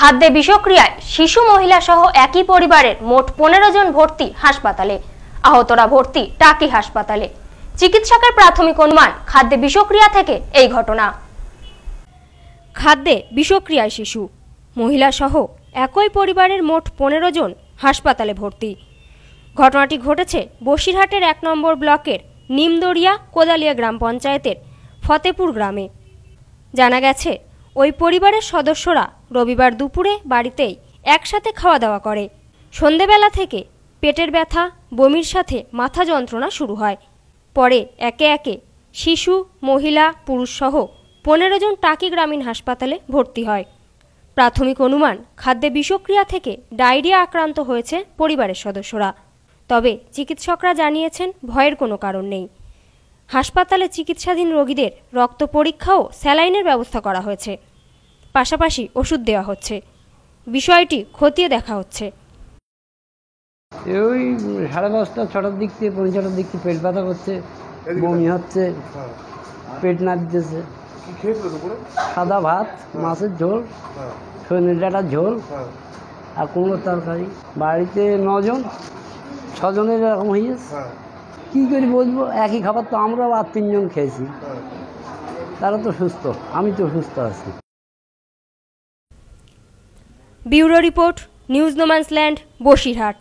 খাদ্যে বিষক্রিয়ায় শিশু মহিলা সহ একই পরিবারের মোট পনেরো জন ভর্তি হাসপাতালে আহতরা ভর্তি টাকি হাসপাতালে চিকিৎসকের প্রাথমিক অনুমান খাদ্যে বিষক্রিয়া থেকে এই ঘটনা খাদ্যে বিষক্রিয়ায় শিশু মহিলা সহ একই পরিবারের মোট পনেরো জন হাসপাতালে ভর্তি ঘটনাটি ঘটেছে বসিরহাটের এক নম্বর ব্লকের নিমদরিয়া কোদালিয়া গ্রাম পঞ্চায়েতের ফতেপুর গ্রামে জানা গেছে ওই পরিবারের সদস্যরা রবিবার দুপুরে বাড়িতেই একসাথে খাওয়া দাওয়া করে সন্ধেবেলা থেকে পেটের ব্যথা বমির সাথে মাথা যন্ত্রণা শুরু হয় পরে একে একে শিশু মহিলা পুরুষসহ পনেরো জন টাকি গ্রামীণ হাসপাতালে ভর্তি হয় প্রাথমিক অনুমান খাদ্যে বিষক্রিয়া থেকে ডায়রিয়া আক্রান্ত হয়েছে পরিবারের সদস্যরা তবে চিকিৎসকরা জানিয়েছেন ভয়ের কোনো কারণ নেই হাসপাতালে চিকিৎসাধীন রোগীদের রক্ত পরীক্ষা ও স্যালাইনের ব্যবস্থা করা হয়েছে পাশাপাশি ওষুধ দেওয়া হচ্ছে বিষয়টি খতিয়ে দেখা হচ্ছে ওই সাড়ে দশটা ছটার দিক থেকে পৌনে ছটার দিক থেকে পেট ব্যথা করছে বমি হচ্ছে হ্যাঁ। পেট না দিতেছে সাদা ভাত হ্যাঁ। মাছের ঝোল সৈন্য হ্যাঁ। ডাটার ঝোল আর কোনো তরকারি বাড়িতে নজন ছজনের এরকম হয়েছে কী করে বলবো একই খাবার তো আমরাও আর তিনজন খেয়েছি তারা তো সুস্থ আমি তো সুস্থ আছি bureau report news no man's land Basirhat